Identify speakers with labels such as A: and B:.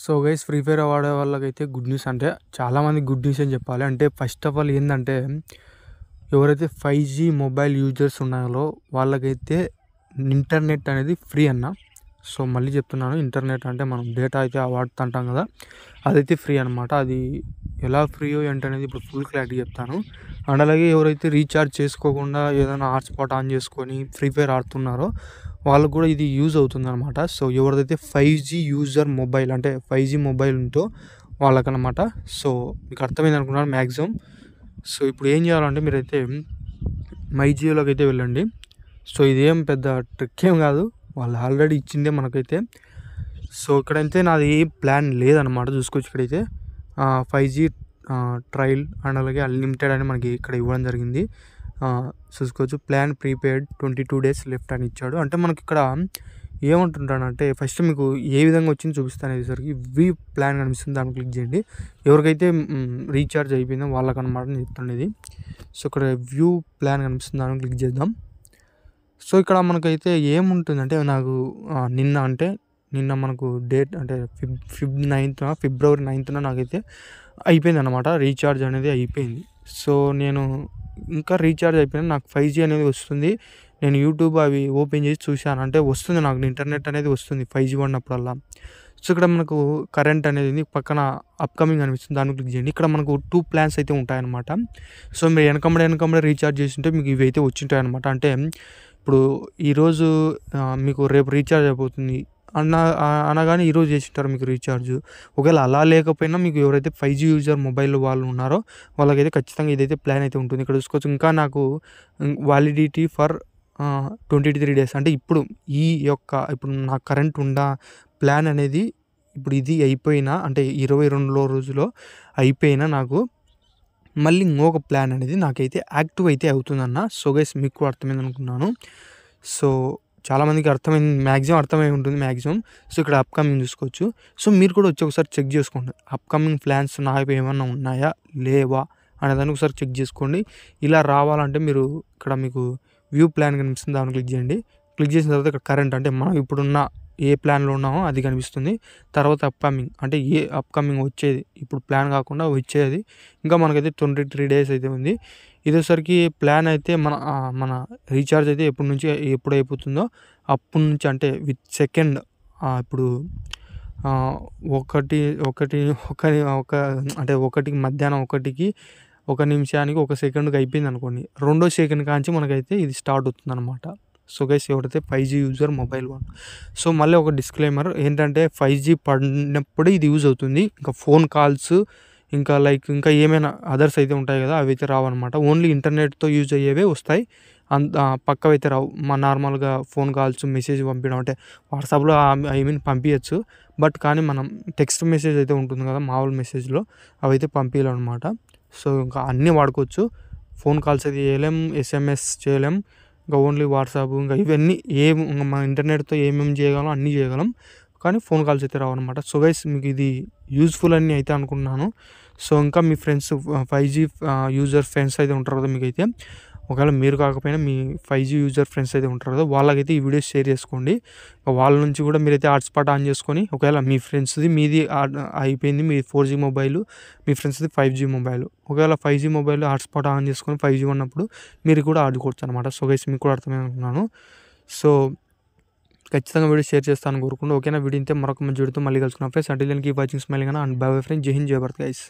A: so guys free fire ఆడే వాళ్ళకైతే good news అంటే చాలామంది గుడ్ న్యూస్ అని చెప్పాలి అంటే ఫస్ట్ ఆఫ్ ఆల్ ఏంటంటే ఎవరైతే ఫైవ్ జీ మొబైల్ యూజర్స్ ఉన్నారో వాళ్ళకైతే ఇంటర్నెట్ అనేది ఫ్రీ అన్న సో మళ్ళీ చెప్తున్నాను ఇంటర్నెట్ అంటే మనం డేటా అయితే వాడుతుంటాం కదా అదైతే ఫ్రీ అనమాట అది ఎలా ఫ్రీయో ఏంటనేది ఇప్పుడు ఫుల్ క్లారిటీ చెప్తాను అండ్ అలాగే ఎవరైతే రీఛార్జ్ చేసుకోకుండా ఏదైనా హాట్స్పాట్ ఆన్ చేసుకొని ఫ్రీ ఫైర్ ఆడుతున్నారో వాళ్ళకు కూడా ఇది యూజ్ అవుతుంది అనమాట సో ఎవరిదైతే ఫైవ్ జీ యూజర్ మొబైల్ అంటే ఫైవ్ జీ మొబైల్ ఉంటో వాళ్ళకనమాట సో మీకు అర్థమైంది అనుకున్నాను మ్యాక్సిమం సో ఇప్పుడు ఏం చేయాలంటే మీరైతే మై జియోలోకి అయితే వెళ్ళండి సో ఇదేం పెద్ద ట్రిక్ ఏం కాదు వాళ్ళు ఆల్రెడీ ఇచ్చిందే మనకైతే సో ఇక్కడైతే నాది ఏ ప్లాన్ లేదనమాట చూసుకోవచ్చు ఇక్కడైతే ఫైవ్ జీ ట్రయల్ అండ్ అలాగే అన్లిమిటెడ్ అని మనకి ఇక్కడ ఇవ్వడం జరిగింది చూసుకోవచ్చు plan prepaid twenty two days left అని ఇచ్చాడు అంటే మనకి ఇక్కడ ఏమంటుంటానంటే ఫస్ట్ మీకు ఏ విధంగా వచ్చింది చూపిస్తాను అనేసరికి వి ప్లాన్ కనిపిస్తుంది దాన్ని క్లిక్ చేయండి ఎవరికైతే రీఛార్జ్ అయిపోయిందో వాళ్ళకనమాట నేను చెప్తుండేది సో ఇక్కడ వ్యూ ప్లాన్ కనిపిస్తుంది దాన్ని క్లిక్ చేద్దాం సో ఇక్కడ మనకైతే ఏముంటుందంటే నాకు నిన్న అంటే నిన్న మనకు డేట్ అంటే ఫిబ్ ఫిబ్ నైన్త్న ఫిబ్రవరి నైన్త్న నాకైతే అయిపోయింది అనమాట రీఛార్జ్ అనేది అయిపోయింది సో నేను ఇంకా రీఛార్జ్ అయిపోయినా నాకు ఫైవ్ జీ అనేది వస్తుంది నేను యూట్యూబ్ అవి ఓపెన్ చేసి చూశాను అంటే వస్తుంది నాకు ఇంటర్నెట్ అనేది వస్తుంది ఫైవ్ జీ ఉన్నప్పుడల్లా సో ఇక్కడ మనకు కరెంట్ అనేది పక్కన అప్కమింగ్ అనిపిస్తుంది దాన్ని క్లిక్ చేయండి ఇక్కడ మనకు టూ ప్లాన్స్ అయితే ఉంటాయన్నమాట సో మీరు వెనకంబడే వెనకంబడే రీఛార్జ్ ఉంటే మీకు ఇవి అయితే వచ్చింటాయి అనమాట అంటే ఇప్పుడు ఈరోజు మీకు రేపు రీఛార్జ్ అయిపోతుంది అన్న అనగానే ఈరోజు చేసింటారు మీకు రీఛార్జ్ ఒకవేళ అలా లేకపోయినా మీకు ఎవరైతే ఫైవ్ జీ యూజర్ మొబైల్ వాళ్ళు ఉన్నారో వాళ్ళకైతే ఖచ్చితంగా ఇదైతే ప్లాన్ అయితే ఉంటుంది ఇక్కడ చూసుకోవచ్చు ఇంకా నాకు validity for twenty three days అంటే ఇప్పుడు ఈ యొక్క ఇప్పుడు నా కరెంట్ ఉన్న ప్లాన్ అనేది ఇప్పుడు ఇది అయిపోయినా అంటే ఇరవై రెండులో రోజులో అయిపోయినా నాకు మళ్ళీ ఇంకొక ప్లాన్ అనేది నాకైతే యాక్టివ్ అయితే అవుతుందన్న సో గైస్ మీకు అర్థమైంది అనుకున్నాను సో చాలామందికి అర్థమైంది మ్యాక్సిమం అర్థమై ఉంటుంది మ్యాక్సిమం సో ఇక్కడ అప్కమింగ్ చూసుకోవచ్చు సో మీరు కూడా వచ్చి ఒకసారి చెక్ చేసుకోండి అప్కమింగ్ ప్లాన్స్ నాకు ఏమైనా ఉన్నాయా లేవా అనే దానికి ఒకసారి చెక్ చేసుకోండి ఇలా రావాలంటే మీరు ఇక్కడ మీకు వ్యూ ప్లాన్ కనిపిస్తుంది దాన్ని క్లిక్ చేయండి క్లిక్ చేసిన తర్వాత ఇక్కడ కరెంట్ అంటే మనం ఇప్పుడున్న ఏ ప్లాన్లో ఉన్నామో అది కనిపిస్తుంది తర్వాత అప్కమింగ్ అంటే ఏ అప్కమింగ్ వచ్చేది ఇప్పుడు ప్లాన్ కాకుండా వచ్చేది ఇంకా మనకైతే ట్వంటీ త్రీ డేస్ అయితే ఉంది ఇదేసరికి ప్లాన్ అయితే మన మన రీఛార్జ్ అయితే ఎప్పటి నుంచి ఎప్పుడు అయిపోతుందో అప్పటి నుంచి అంటే విత్ సెకండ్ ఇప్పుడు ఒకటి ఒకటి ఒక ఒక అంటే ఒకటికి మధ్యాహ్నం ఒకటికి ఒక నిమిషానికి ఒక సెకండ్కి అయిపోయింది అనుకోండి రెండో సెకండ్ కాంచి మనకైతే ఇది స్టార్ట్ అవుతుంది అనమాట సో గైస్ ఎవరైతే five G user mobile one so మళ్ళీ ఒక డిస్క్లైమర్ ఏంటంటే ఫైవ్ జీ పడినప్పుడు ఇది యూజ్ అవుతుంది ఇంకా ఫోన్ కాల్స్ ఇంకా లైక్ ఇంకా ఏమైనా అదర్స్ అయితే ఉంటాయి కదా అవి అయితే రావన్నమాట ఓన్లీ ఇంటర్నెట్తో యూజ్ అయ్యేవే వస్తాయి అంత పక్కవైతే రావు మా నార్మల్గా ఫోన్ కాల్స్ మెసేజ్ పంపించడం అంటే వాట్సాప్లో ఐ మీన్ పంపించచ్చు బట్ కానీ మనం టెక్స్ట్ మెసేజ్ అయితే ఉంటుంది కదా మామూలు మెసేజ్లో అవి అయితే పంపించాలన్నమాట సో ఇంకా అన్నీ వాడుకోవచ్చు ఫోన్ కాల్స్ అయితే చేయలేం ఎస్ఎంఎస్ చేయలేం ఇంకా ఓన్లీ వాట్సాప్ ఇంకా ఇవన్నీ ఏం మా ఇంటర్నెట్తో ఏమేమి చేయగలం అన్నీ చేయగలం కానీ ఫోన్ కాల్స్ అయితే రావన్నమాట సో గైస్ మీకు ఇది యూజ్ఫుల్ అని అయితే అనుకుంటున్నాను సో ఇంకా మీ friends five G user friends అయితే ఉంటారు కదా మీకైతే ఒకవేళ మీరు కాకపోయినా మీ ఫైవ్ జీ యూజర్ ఫ్రెండ్స్ అయితే ఉంటారు కదా వాళ్ళకైతే ఈ వీడియో షేర్ చేసుకోండి వాళ్ళ నుంచి కూడా మీరైతే హాట్స్పాట్ ఆన్ చేసుకొని ఒకవేళ మీ ఫ్రెండ్స్ది మీది అయిపోయింది మీ ఫోర్ జీ మొబైల్ మీ ఫ్రెండ్స్ది ఫైవ్ జీ మొబైల్ ఒకవేళ five G mobile hotspot on చేసుకొని ఫైవ్ జీ ఉన్నప్పుడు మీరు కూడా ఆడుకోవచ్చు అనమాట సో గైస్ మీకు కూడా అర్థమే అనుకున్నాను సో ఖచ్చితంగా వీడియో షేర్ చేస్తాను కోరుకుంటూ ఓకేనా వీడియో ఇంతే మరొక మంచి వీడితో మళ్ళీ కలుసుకున్నాం ఫ్రెండ్స్ అంటే దానికి వాచింగ్ కానీ అండ్ బై ఫ్రెండ్ జై హింద్ జై గైస్